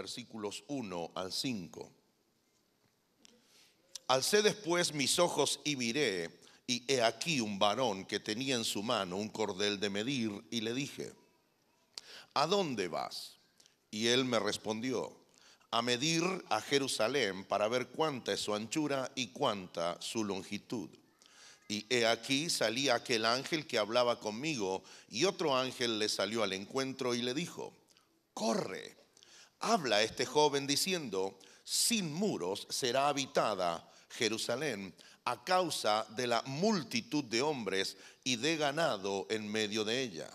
versículos 1 al 5. Alcé después mis ojos y miré, y he aquí un varón que tenía en su mano un cordel de medir, y le dije, ¿a dónde vas? Y él me respondió, a medir a Jerusalén para ver cuánta es su anchura y cuánta su longitud. Y he aquí salía aquel ángel que hablaba conmigo, y otro ángel le salió al encuentro y le dijo, corre habla este joven diciendo, sin muros será habitada Jerusalén a causa de la multitud de hombres y de ganado en medio de ella.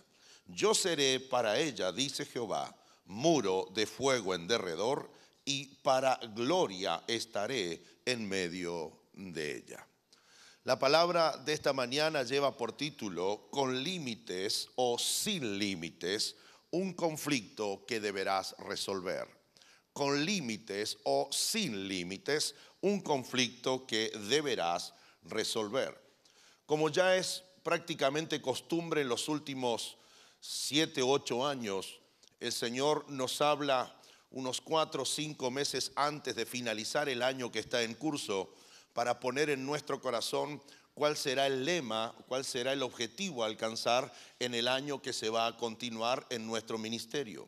Yo seré para ella, dice Jehová, muro de fuego en derredor y para gloria estaré en medio de ella. La palabra de esta mañana lleva por título con límites o sin límites un conflicto que deberás resolver. Con límites o sin límites, un conflicto que deberás resolver. Como ya es prácticamente costumbre en los últimos siete, ocho años, el Señor nos habla unos cuatro o cinco meses antes de finalizar el año que está en curso para poner en nuestro corazón cuál será el lema, cuál será el objetivo a alcanzar en el año que se va a continuar en nuestro ministerio.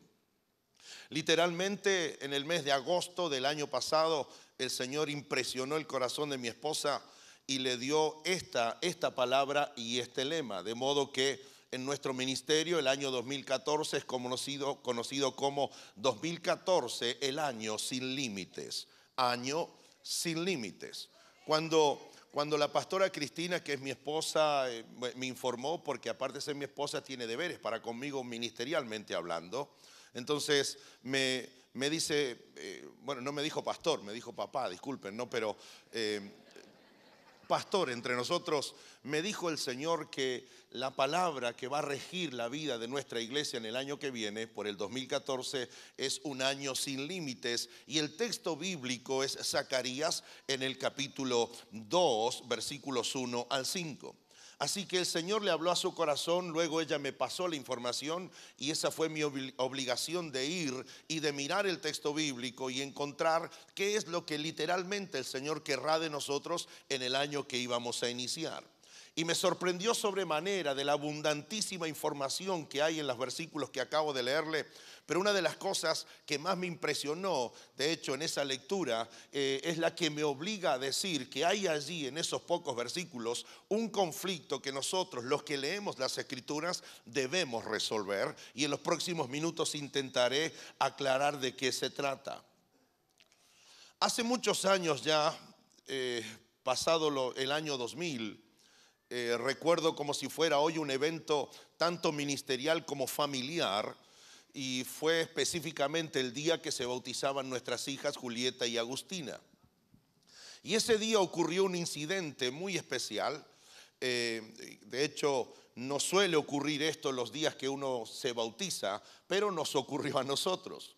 Literalmente en el mes de agosto del año pasado, el Señor impresionó el corazón de mi esposa y le dio esta, esta palabra y este lema, de modo que en nuestro ministerio el año 2014 es conocido, conocido como 2014, el año sin límites, año sin límites. Cuando cuando la pastora Cristina, que es mi esposa, eh, me informó, porque aparte de ser mi esposa, tiene deberes para conmigo ministerialmente hablando, entonces me, me dice, eh, bueno, no me dijo pastor, me dijo papá, disculpen, ¿no? Pero eh, pastor entre nosotros, me dijo el Señor que la palabra que va a regir la vida de nuestra iglesia en el año que viene, por el 2014, es un año sin límites. Y el texto bíblico es Zacarías en el capítulo 2, versículos 1 al 5. Así que el Señor le habló a su corazón, luego ella me pasó la información y esa fue mi obligación de ir y de mirar el texto bíblico y encontrar qué es lo que literalmente el Señor querrá de nosotros en el año que íbamos a iniciar. Y me sorprendió sobremanera de la abundantísima información que hay en los versículos que acabo de leerle. Pero una de las cosas que más me impresionó, de hecho, en esa lectura, eh, es la que me obliga a decir que hay allí, en esos pocos versículos, un conflicto que nosotros, los que leemos las escrituras, debemos resolver. Y en los próximos minutos intentaré aclarar de qué se trata. Hace muchos años ya, eh, pasado el año 2000, eh, recuerdo como si fuera hoy un evento tanto ministerial como familiar, y fue específicamente el día que se bautizaban nuestras hijas Julieta y Agustina. Y ese día ocurrió un incidente muy especial. Eh, de hecho, no suele ocurrir esto los días que uno se bautiza, pero nos ocurrió a nosotros.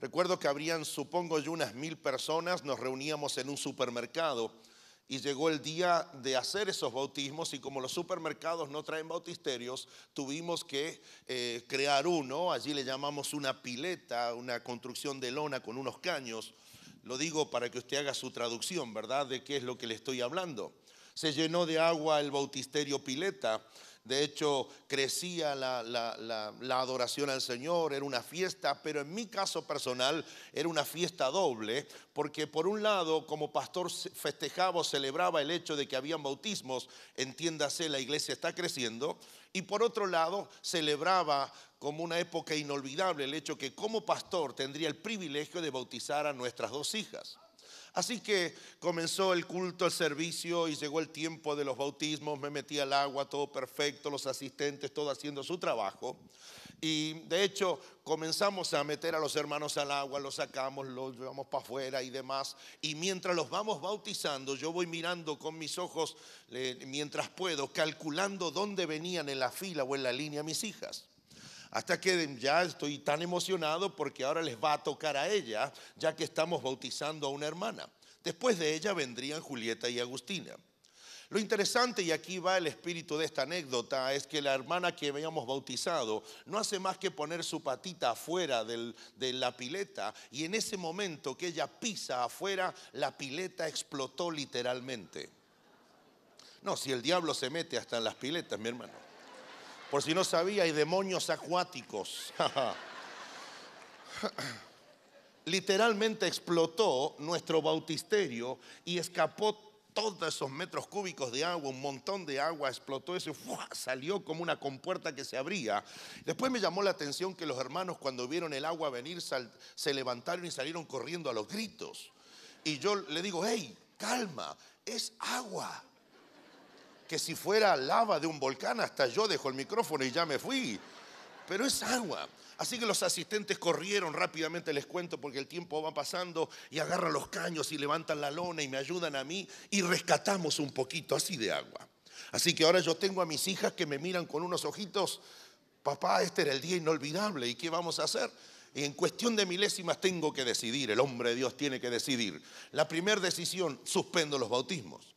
Recuerdo que habrían, supongo yo, unas mil personas, nos reuníamos en un supermercado y llegó el día de hacer esos bautismos y como los supermercados no traen bautisterios, tuvimos que eh, crear uno, allí le llamamos una pileta, una construcción de lona con unos caños. Lo digo para que usted haga su traducción, ¿verdad? De qué es lo que le estoy hablando. Se llenó de agua el bautisterio pileta de hecho, crecía la, adoración al Señor, era una fiesta, pero en mi caso personal era una fiesta doble, porque por un lado, como pastor festejaba o celebraba el hecho de que habían bautismos, entiéndase, la iglesia está creciendo, y por otro lado, celebraba como una época inolvidable el hecho que como pastor tendría el privilegio de bautizar a nuestras dos hijas. Así que comenzó el culto, el servicio y llegó el tiempo de los bautismos, me metí al agua, todo perfecto, los asistentes, todo haciendo su trabajo. Y de hecho comenzamos a meter a los hermanos al agua, los sacamos, los llevamos para afuera y demás. Y mientras los vamos bautizando, yo voy mirando con mis ojos, mientras puedo, calculando dónde venían en la fila o en la línea mis hijas. Hasta que ya estoy tan emocionado porque ahora les va a tocar a ella, ya que estamos bautizando a una hermana. Después de ella vendrían Julieta y Agustina. Lo interesante, y aquí va el espíritu de esta anécdota, es que la hermana que habíamos bautizado no hace más que poner su patita afuera de la pileta y en ese momento que ella pisa afuera, la pileta explotó literalmente. No, si el diablo se mete hasta en las piletas, mi hermano. Por si no sabía, hay demonios acuáticos. Literalmente explotó nuestro bautisterio y escapó todos esos metros cúbicos de agua, un montón de agua, explotó eso, salió como una compuerta que se abría. Después me llamó la atención que los hermanos cuando vieron el agua venir se levantaron y salieron corriendo a los gritos. Y yo le digo, hey, calma, es agua que si fuera lava de un volcán, hasta yo dejo el micrófono y ya me fui. Pero es agua. Así que los asistentes corrieron rápidamente, les cuento, porque el tiempo va pasando y agarran los caños y levantan la lona y me ayudan a mí y rescatamos un poquito así de agua. Así que ahora yo tengo a mis hijas que me miran con unos ojitos, papá, este era el día inolvidable, ¿y qué vamos a hacer? en cuestión de milésimas tengo que decidir, el hombre de Dios tiene que decidir. La primera decisión, suspendo los bautismos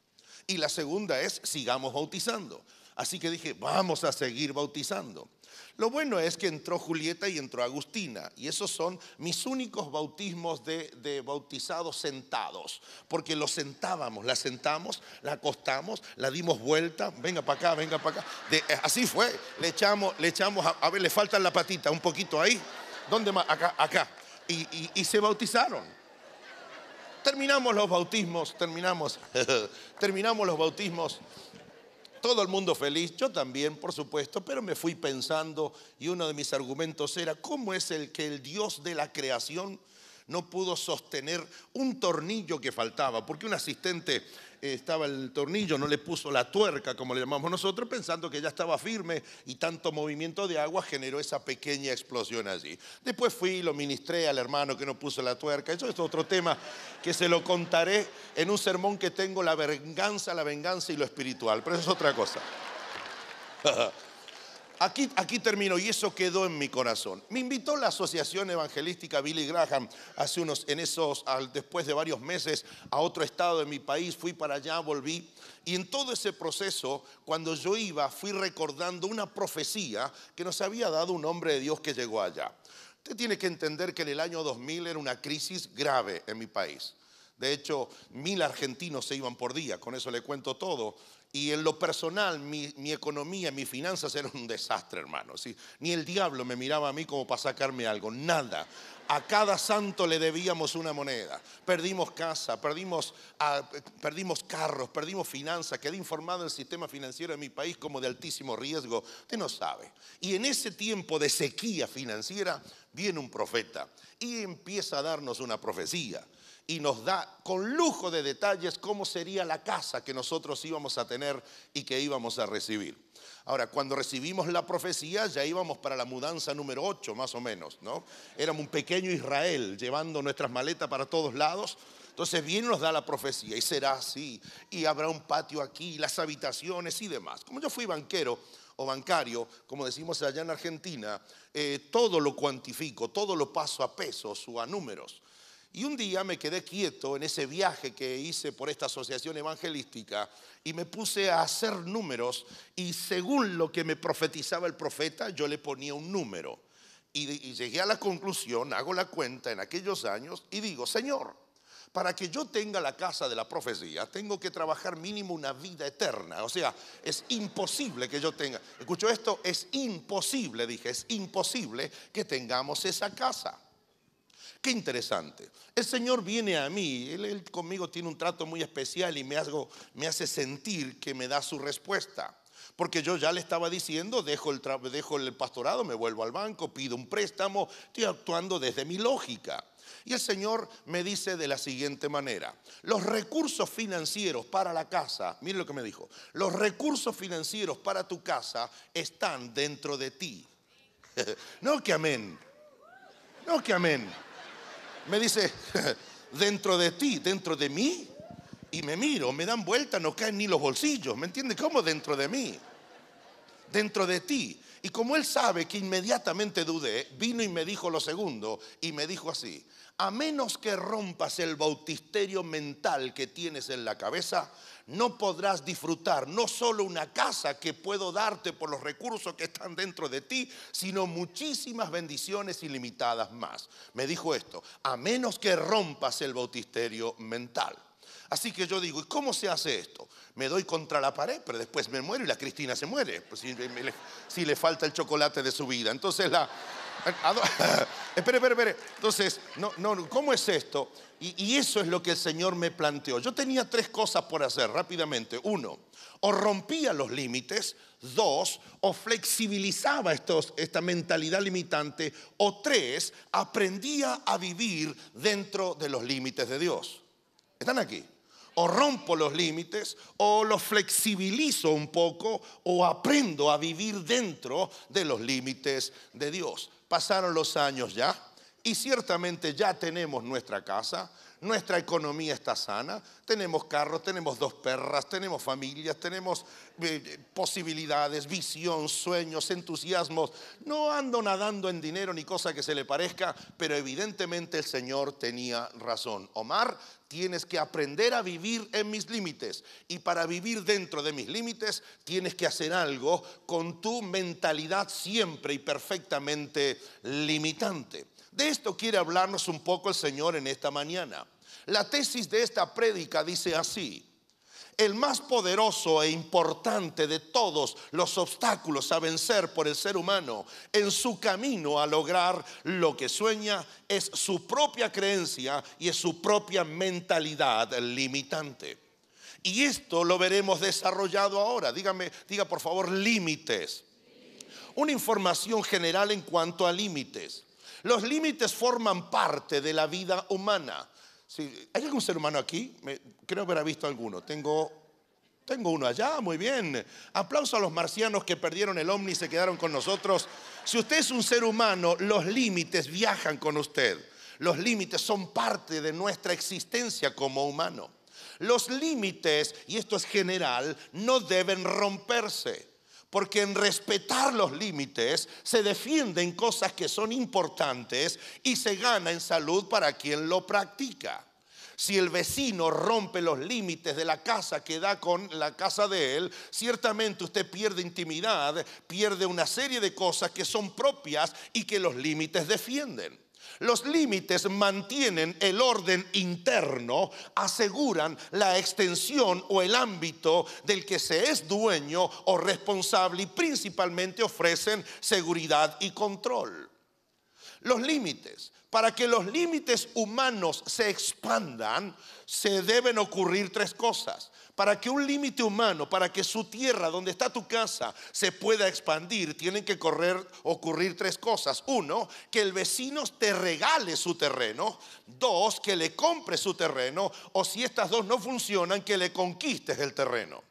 y la segunda es sigamos bautizando. Así que dije, vamos a seguir bautizando. Lo bueno es que entró Julieta y entró Agustina, y esos son mis únicos bautismos de, bautizados sentados, porque los sentábamos, la sentamos, la acostamos, la dimos vuelta, venga para acá, venga para acá. Eh, así fue, le echamos, le echamos, a, ver, le falta la patita, un poquito ahí, ¿dónde más? Acá, acá. y se bautizaron. Terminamos los bautismos, terminamos, terminamos los bautismos. Todo el mundo feliz, yo también, por supuesto, pero me fui pensando y uno de mis argumentos era, ¿cómo es el que el Dios de la creación no pudo sostener un tornillo que faltaba? Porque un asistente estaba el tornillo, no le puso la tuerca, como le llamamos nosotros, pensando que ya estaba firme y tanto movimiento de agua generó esa pequeña explosión allí. Después fui, y lo ministré al hermano que no puso la tuerca. Eso es otro tema que se lo contaré en un sermón que tengo, la venganza, la venganza y lo espiritual, pero eso es otra cosa. Aquí, termino y eso quedó en mi corazón. Me invitó la Asociación Evangelística Billy Graham hace unos, en esos, al, después de varios meses, a otro estado de mi país, fui para allá, volví. Y en todo ese proceso, cuando yo iba, fui recordando una profecía que nos había dado un hombre de Dios que llegó allá. Usted tiene que entender que en el año 2000 era una crisis grave en mi país. De hecho, mil argentinos se iban por día, con eso le cuento todo. Y en lo personal, mi, economía, mis finanzas eran un desastre, hermano. Ni el diablo me miraba a mí como para sacarme algo, nada. A cada santo le debíamos una moneda. Perdimos casa, perdimos, ah, perdimos carros, perdimos finanzas. Quedé informado del sistema financiero de mi país como de altísimo riesgo. Usted no sabe. Y en ese tiempo de sequía financiera viene un profeta y empieza a darnos una profecía y nos da con lujo de detalles cómo sería la casa que nosotros íbamos a tener y que íbamos a recibir. Ahora, cuando recibimos la profecía ya íbamos para la mudanza número 8 más o menos, ¿no? Éramos un pequeño Israel llevando nuestras maletas para todos lados. Entonces bien nos da la profecía y será así, y habrá un patio aquí, las habitaciones y demás. Como yo fui banquero, o bancario, como decimos allá en Argentina, eh, todo lo cuantifico, todo lo paso a pesos o a números. Y un día me quedé quieto en ese viaje que hice por esta asociación evangelística y me puse a hacer números y según lo que me profetizaba el profeta, yo le ponía un número. Y, y llegué a la conclusión, hago la cuenta en aquellos años y digo, Señor, para que yo tenga la casa de la profecía, tengo que trabajar mínimo una vida eterna. O sea, es imposible que yo tenga. Escucho esto, es imposible, dije, es imposible que tengamos esa casa. Qué interesante. El Señor viene a mí, él, conmigo tiene un trato muy especial y me, hace sentir que me da su respuesta. Porque yo ya le estaba diciendo, dejo el, dejo el pastorado, me vuelvo al banco, pido un préstamo, estoy actuando desde mi lógica. Y el Señor me dice de la siguiente manera, los recursos financieros para la casa, Mire lo que me dijo, los recursos financieros para tu casa están dentro de ti. no que amén, no que amén. Me dice, dentro de ti, dentro de mí. Y me miro, me dan vuelta, no caen ni los bolsillos. ¿Me entiende? ¿Cómo dentro de mí? Dentro de ti. Y como él sabe que inmediatamente dudé, vino y me dijo lo segundo y me dijo así, a menos que rompas el bautisterio mental que tienes en la cabeza, no podrás disfrutar no solo una casa que puedo darte por los recursos que están dentro de ti, sino muchísimas bendiciones ilimitadas más. Me dijo esto, a menos que rompas el bautisterio mental. Así que yo digo, ¿y cómo se hace esto? Me doy contra la pared, pero después me muero y la Cristina se muere, pues, si, si le falta el chocolate de su vida. Entonces la, espere, espere, espere. Entonces, no, ¿cómo es esto? Y, eso es lo que el Señor me planteó. Yo tenía tres cosas por hacer rápidamente. Uno, o rompía los límites. Dos, o flexibilizaba estos, esta mentalidad limitante. O tres, aprendía a vivir dentro de los límites de Dios. ¿Están aquí? o rompo los límites, o los flexibilizo un poco, o aprendo a vivir dentro de los límites de Dios pasaron los años ya y ciertamente ya tenemos nuestra casa, nuestra economía está sana, tenemos carros, tenemos dos perras, tenemos familias, tenemos eh, eh, posibilidades, visión, sueños, entusiasmos. No ando nadando en dinero ni cosa que se le parezca, pero evidentemente el Señor tenía razón. Omar, tienes que aprender a vivir en mis límites y para vivir dentro de mis límites tienes que hacer algo con tu mentalidad siempre y perfectamente limitante. De esto quiere hablarnos un poco el Señor en esta mañana. La tesis de esta prédica dice así. El más poderoso e importante de todos los obstáculos a vencer por el ser humano en su camino a lograr lo que sueña es su propia creencia y es su propia mentalidad limitante. Y esto lo veremos desarrollado ahora. Dígame, diga por favor, límites. Una información general en cuanto a límites. Los límites forman parte de la vida humana. Si ¿Hay algún ser humano aquí? Me, creo haber visto alguno. Tengo, tengo uno allá, muy bien. Aplauso a los marcianos que perdieron el ovni y se quedaron con nosotros. Si usted es un ser humano, los límites viajan con usted. Los límites son parte de nuestra existencia como humano. Los límites, y esto es general, no deben romperse. Porque en respetar los límites se defienden cosas que son importantes y se gana en salud para quien lo practica. Si el vecino rompe los límites de la casa que da con la casa de él, ciertamente usted pierde intimidad, pierde una serie de cosas que son propias y que los límites defienden. Los límites mantienen el orden interno, aseguran la extensión o el ámbito del que se es dueño o responsable y principalmente ofrecen seguridad y control. Los límites para que los límites humanos se expandan, se deben ocurrir tres cosas. Para que un límite humano, para que su tierra, donde está tu casa, se pueda expandir, tienen que correr, ocurrir tres cosas. Uno, que el vecino te regale su terreno. Dos, que le compre su terreno. O si estas dos no funcionan, que le conquistes el terreno.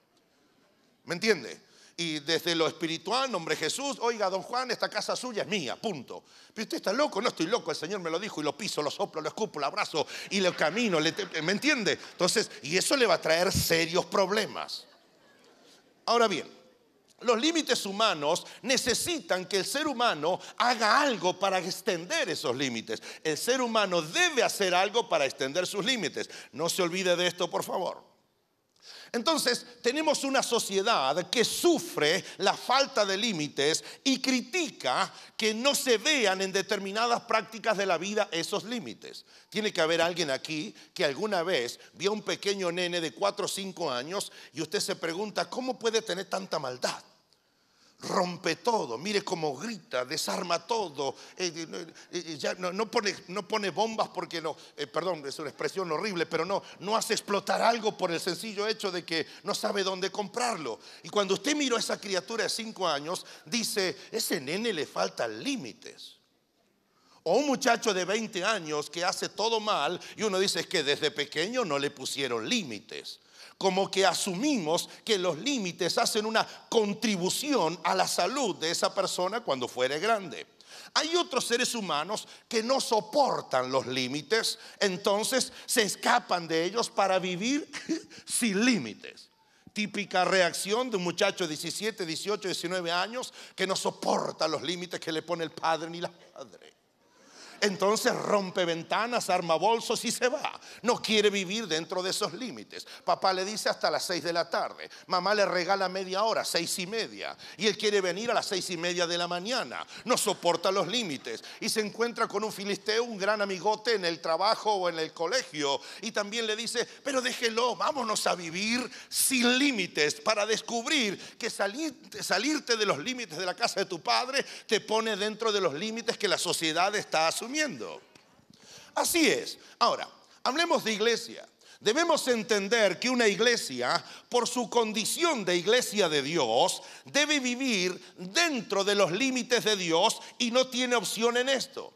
¿Me entiendes? y desde lo espiritual, nombre Jesús, oiga, don Juan, esta casa suya es mía, punto. Pero usted está loco, no estoy loco, el Señor me lo dijo y lo piso, lo soplo, lo escupo, lo abrazo y lo camino, ¿me entiende? Entonces, y eso le va a traer serios problemas. Ahora bien, los límites humanos necesitan que el ser humano haga algo para extender esos límites. El ser humano debe hacer algo para extender sus límites. No se olvide de esto, por favor. Entonces, tenemos una sociedad que sufre la falta de límites y critica que no se vean en determinadas prácticas de la vida esos límites. Tiene que haber alguien aquí que alguna vez vio a un pequeño nene de 4 o 5 años y usted se pregunta, ¿cómo puede tener tanta maldad? rompe todo, mire cómo grita, desarma todo, eh, eh, eh, no, pone, bombas porque no, perdón, es una expresión horrible, pero no, no hace explotar algo por el sencillo hecho de que no sabe dónde comprarlo. Y cuando usted miró a esa criatura de cinco años, dice, ese nene le faltan límites. O un muchacho de 20 años que hace todo mal y uno dice es que desde pequeño no le pusieron límites como que asumimos que los límites hacen una contribución a la salud de esa persona cuando fuere grande. Hay otros seres humanos que no soportan los límites, entonces se escapan de ellos para vivir sin límites. Típica reacción de un muchacho de 17, 18, 19 años que no soporta los límites que le pone el padre ni la madre entonces rompe ventanas, arma bolsos y se va. No quiere vivir dentro de esos límites. Papá le dice hasta las seis de la tarde. Mamá le regala media hora, seis y media. Y él quiere venir a las seis y media de la mañana. No soporta los límites. Y se encuentra con un filisteo, un gran amigote en el trabajo o en el colegio. Y también le dice, pero déjelo, vámonos a vivir sin límites para descubrir que salirte de los límites de la casa de tu padre te pone dentro de los límites que la sociedad está asumiendo. Así es. Ahora, hablemos de iglesia. Debemos entender que una iglesia, por su condición de iglesia de Dios, debe vivir dentro de los límites de Dios y no tiene opción en esto.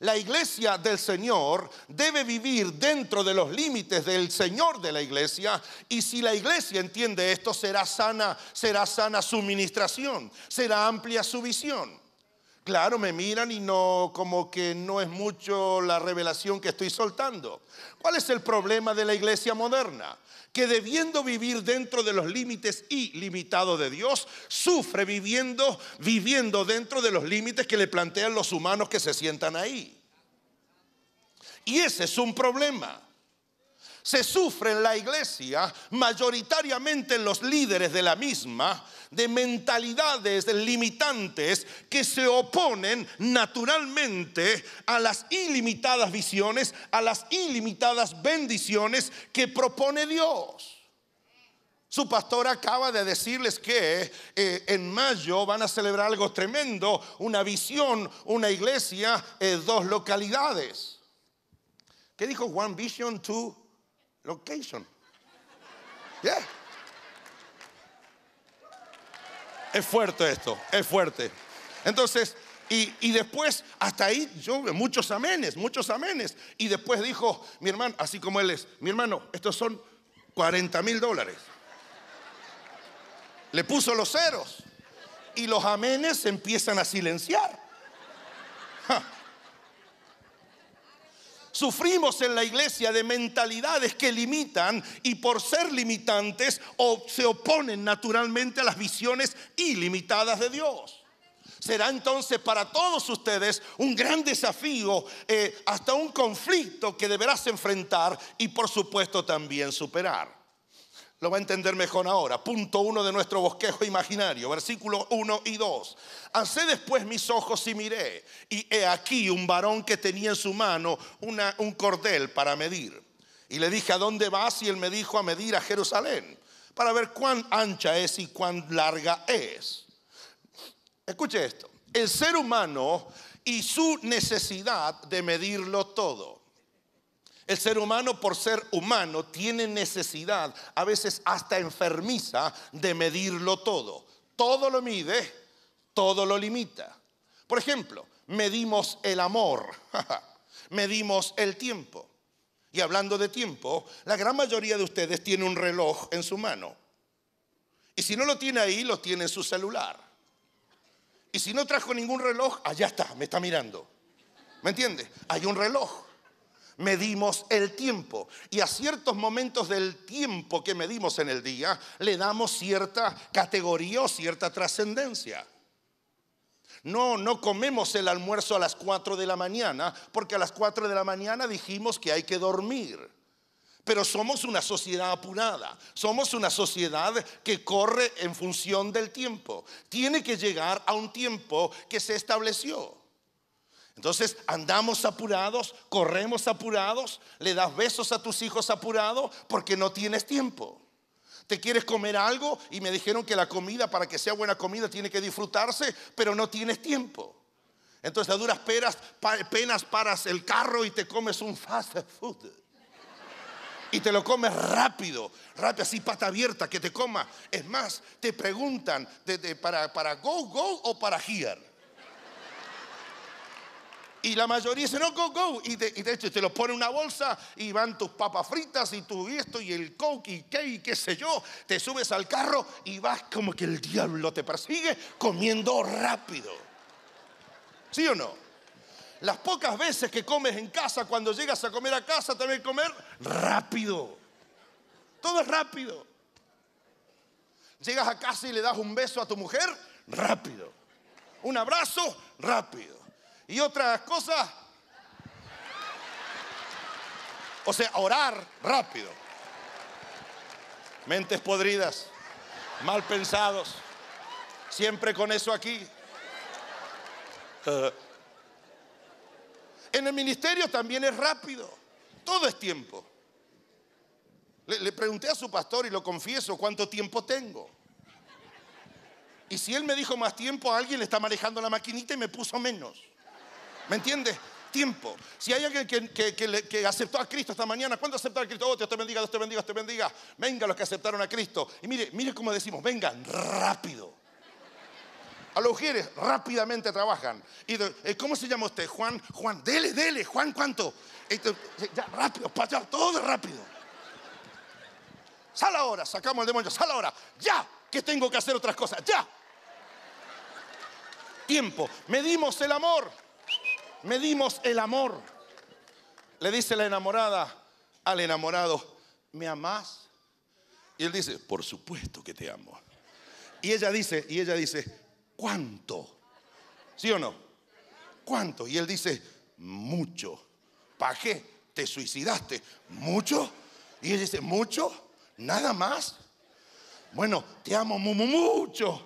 La iglesia del Señor debe vivir dentro de los límites del Señor de la iglesia y si la iglesia entiende esto será sana, será sana su ministración, será amplia su visión. Claro, me miran y no, como que no es mucho la revelación que estoy soltando. ¿Cuál es el problema de la iglesia moderna? Que debiendo vivir dentro de los límites ilimitados de Dios, sufre viviendo, viviendo dentro de los límites que le plantean los humanos que se sientan ahí. Y ese es un problema se sufre en la iglesia, mayoritariamente en los líderes de la misma, de mentalidades limitantes que se oponen naturalmente a las ilimitadas visiones, a las ilimitadas bendiciones que propone Dios. Su pastor acaba de decirles que eh, en mayo van a celebrar algo tremendo, una visión, una iglesia, eh, dos localidades. ¿Qué dijo One Vision, Two location. Es fuerte esto, es fuerte. Entonces, y, y, después, hasta ahí, yo, muchos amenes, muchos amenes. Y después dijo, mi hermano, así como él es, mi hermano, estos son 40 mil dólares. Le puso los ceros. Y los amenes empiezan a silenciar. Sufrimos en la iglesia de mentalidades que limitan y por ser limitantes se oponen naturalmente a las visiones ilimitadas de Dios será entonces para todos ustedes un gran desafío, eh, hasta un conflicto que deberás enfrentar y por supuesto también superar. Lo va a entender mejor ahora. Punto uno de nuestro bosquejo imaginario, versículo 1 y 2. Hacé después mis ojos y miré, y he aquí un varón que tenía en su mano un cordel para medir. Y le dije, ¿a dónde vas? Y él me dijo, a medir a Jerusalén, para ver cuán ancha es y cuán larga es. Escuche esto, el ser humano y su necesidad de medirlo todo. El ser humano, por ser humano, tiene necesidad, a veces hasta enfermiza, de medirlo todo. Todo lo mide, todo lo limita. Por ejemplo, medimos el amor, medimos el tiempo. Y hablando de tiempo, la gran mayoría de ustedes tiene un reloj en su mano. Y si no lo tiene ahí, lo tiene en su celular. Y si no trajo ningún reloj, allá está, me está mirando. ¿Me entiende? Hay un reloj medimos el tiempo. Y a ciertos momentos del tiempo que medimos en el día, le damos cierta categoría o cierta trascendencia. No, no comemos el almuerzo a las 4 de la mañana, porque a las 4 de la mañana dijimos que hay que dormir. Pero somos una sociedad apurada, somos una sociedad que corre en función del tiempo. Tiene que llegar a un tiempo que se estableció. Entonces andamos apurados, corremos apurados, le das besos a tus hijos apurados porque no tienes tiempo. Te quieres comer algo y me dijeron que la comida, para que sea buena comida, tiene que disfrutarse, pero no tienes tiempo. Entonces a duras penas paras el carro y te comes un fast food. Y te lo comes rápido, rápido, así pata abierta, que te coma. Es más, te preguntan para, para go, go o para here y la mayoría dice, no, go, go. Y de, hecho te los pone una bolsa y van tus papas fritas y tu esto y el coke y qué y qué sé yo. Te subes al carro y vas como que el diablo te persigue comiendo rápido. ¿Sí o no? Las pocas veces que comes en casa, cuando llegas a comer a casa, también comer rápido. Todo es rápido. Llegas a casa y le das un beso a tu mujer, rápido. Un abrazo, rápido y otras cosas. O sea, orar rápido. Mentes podridas, mal pensados, siempre con eso aquí. Eh, en el ministerio también es rápido, todo es tiempo. Le, le, pregunté a su pastor y lo confieso, ¿cuánto tiempo tengo? Y si él me dijo más tiempo, alguien le está manejando la maquinita y me puso menos. ¿Me entiendes? Tiempo. Si hay alguien que, aceptó a Cristo esta mañana, ¿cuándo aceptó a Cristo? Oh, Dios te bendiga, Dios te bendiga, Dios te bendiga. Venga los que aceptaron a Cristo. Y mire, mire cómo decimos, vengan rápido. A los mujeres rápidamente trabajan. Y eh, ¿Cómo se llama usted? Juan, Juan, dele, dele, Juan, ¿cuánto? Eh, ya, rápido, para allá, todo rápido. Sal ahora, sacamos al demonio, sal ahora, ya, que tengo que hacer otras cosas, ya. Tiempo, medimos el amor medimos el amor. Le dice la enamorada al enamorado, ¿me amás? Y él dice, por supuesto que te amo. Y ella dice, y ella dice, ¿cuánto? ¿Sí o no? ¿Cuánto? Y él dice, mucho. ¿Para qué? ¿Te suicidaste? ¿Mucho? Y ella dice, ¿mucho? ¿Nada más? Bueno, te amo mucho.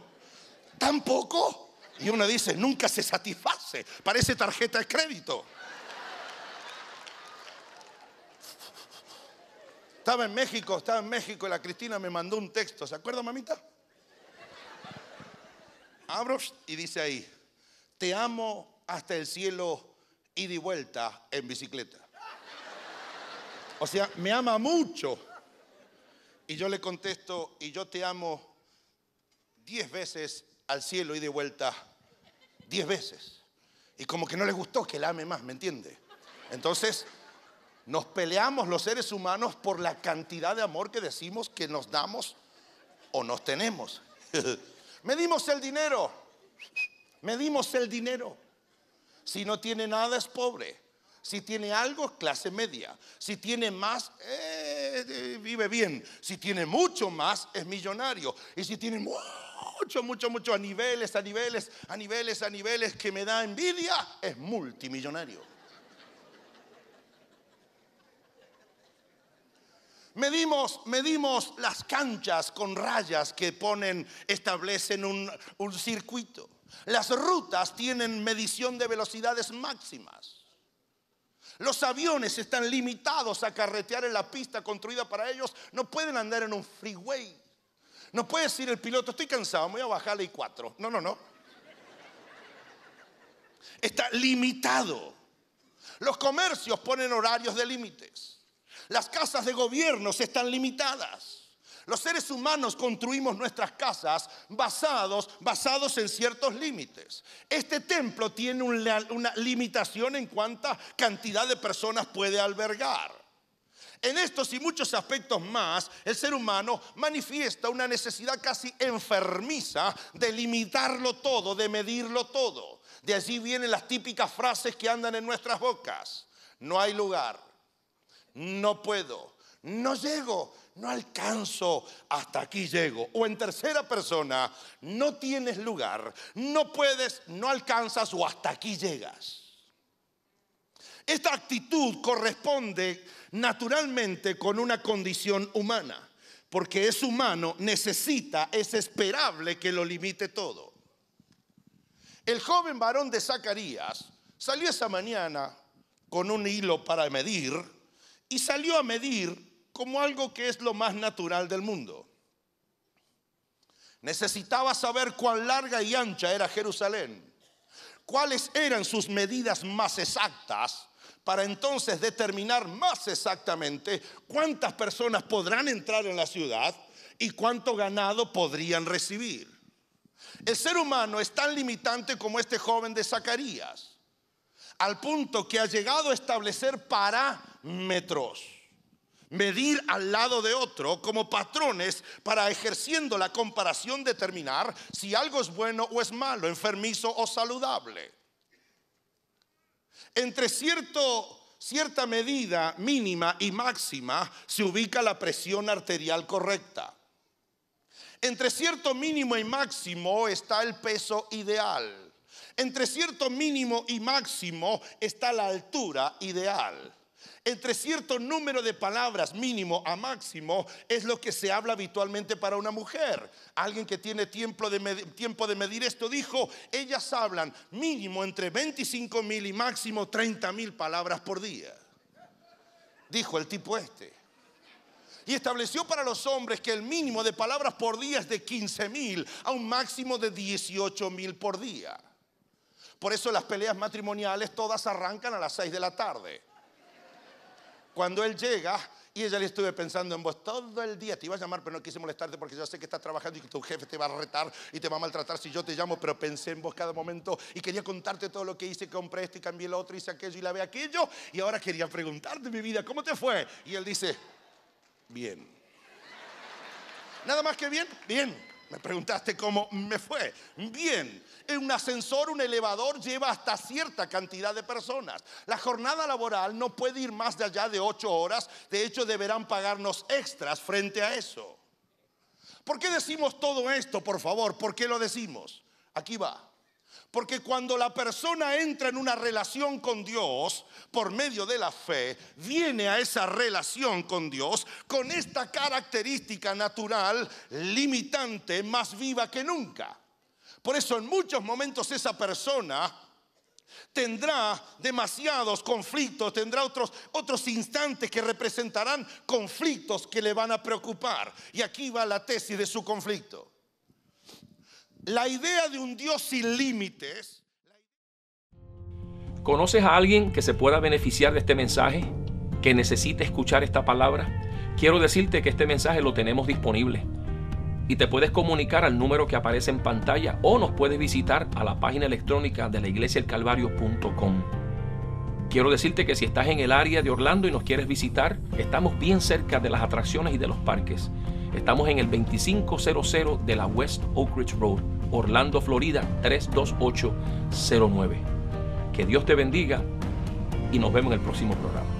¿Tampoco? Y uno dice, nunca se satisface, parece tarjeta de crédito. Estaba en México, estaba en México y la Cristina me mandó un texto. ¿Se acuerda, mamita? Abro y dice ahí, te amo hasta el cielo y de vuelta en bicicleta. O sea, me ama mucho. Y yo le contesto, y yo te amo diez veces al cielo y de vuelta diez veces. Y como que no le gustó que la ame más, ¿me entiende? Entonces, nos peleamos los seres humanos por la cantidad de amor que decimos que nos damos o nos tenemos. Medimos el dinero. Medimos el dinero. Si no tiene nada es pobre. Si tiene algo, clase media. Si tiene más, eh, vive bien. Si tiene mucho más, es millonario. Y si tiene mucho, mucho, mucho, a niveles, a niveles, a niveles, a niveles que me da envidia, es multimillonario. Medimos, medimos las canchas con rayas que ponen, establecen un, un circuito. Las rutas tienen medición de velocidades máximas. Los aviones están limitados a carretear en la pista construida para ellos. No pueden andar en un freeway. No puede decir el piloto, estoy cansado, me voy a bajar la I4. No, no, no. Está limitado. Los comercios ponen horarios de límites. Las casas de gobierno están limitadas. Los seres humanos construimos nuestras casas basados, basados en ciertos límites. Este templo tiene una limitación en cuánta cantidad de personas puede albergar. En estos y muchos aspectos más, el ser humano manifiesta una necesidad casi enfermiza de limitarlo todo, de medirlo todo. De allí vienen las típicas frases que andan en nuestras bocas. No hay lugar, no puedo, no llego, no alcanzo, hasta aquí llego. O en tercera persona, no tienes lugar, no puedes, no alcanzas o hasta aquí llegas. Esta actitud corresponde naturalmente con una condición humana, porque es humano, necesita, es esperable que lo limite todo. El joven varón de Zacarías salió esa mañana con un hilo para medir y salió a medir como algo que es lo más natural del mundo. Necesitaba saber cuán larga y ancha era Jerusalén, cuáles eran sus medidas más exactas para entonces determinar más exactamente cuántas personas podrán entrar en la ciudad y cuánto ganado podrían recibir. El ser humano es tan limitante como este joven de Zacarías, al punto que ha llegado a establecer parámetros, medir al lado de otro como patrones para ejerciendo la comparación determinar si algo es bueno o es malo, enfermizo o saludable. Entre cierta medida mínima y máxima se ubica la presión arterial correcta. Entre cierto mínimo y máximo está el peso ideal. Entre cierto mínimo y máximo está la altura ideal entre cierto número de palabras, mínimo a máximo, es lo que se habla habitualmente para una mujer. Alguien que tiene tiempo de, medir, tiempo de medir esto dijo, ellas hablan mínimo entre 25 mil y máximo 30 mil palabras por día. Dijo el tipo este. Y estableció para los hombres que el mínimo de palabras por día es de 15 mil a un máximo de 18 mil por día. Por eso las peleas matrimoniales todas arrancan a las 6 de la tarde cuando él llega, y ella le estuve pensando en vos todo el día. Te iba a llamar, pero no quise molestarte porque ya sé que estás trabajando y que tu jefe te va a retar y te va a maltratar si yo te llamo, pero pensé en vos cada momento y quería contarte todo lo que hice, compré esto y cambié lo otro, hice aquello y la ve aquello. Y ahora quería preguntarte mi vida, ¿cómo te fue? Y él dice, bien. Nada más que bien, bien. Me preguntaste cómo me fue. Bien, un ascensor, un elevador lleva hasta cierta cantidad de personas. La jornada laboral no puede ir más de allá de ocho horas. De hecho, deberán pagarnos extras frente a eso. ¿Por qué decimos todo esto, por favor? ¿Por qué lo decimos? Aquí va. Porque cuando la persona entra en una relación con Dios por medio de la fe, viene a esa relación con Dios con esta característica natural limitante más viva que nunca. Por eso en muchos momentos esa persona tendrá demasiados conflictos, tendrá otros, otros instantes que representarán conflictos que le van a preocupar. Y aquí va la tesis de su conflicto la idea de un Dios sin límites. ¿Conoces a alguien que se pueda beneficiar de este mensaje? ¿Que necesite escuchar esta palabra? Quiero decirte que este mensaje lo tenemos disponible. Y te puedes comunicar al número que aparece en pantalla o nos puedes visitar a la página electrónica de la iglesiaelcalvario.com. Quiero decirte que si estás en el área de Orlando y nos quieres visitar, estamos bien cerca de las atracciones y de los parques. Estamos en el 2500 de la West Oak Ridge Road, Orlando, Florida 32809. Que Dios te bendiga y nos vemos en el próximo programa.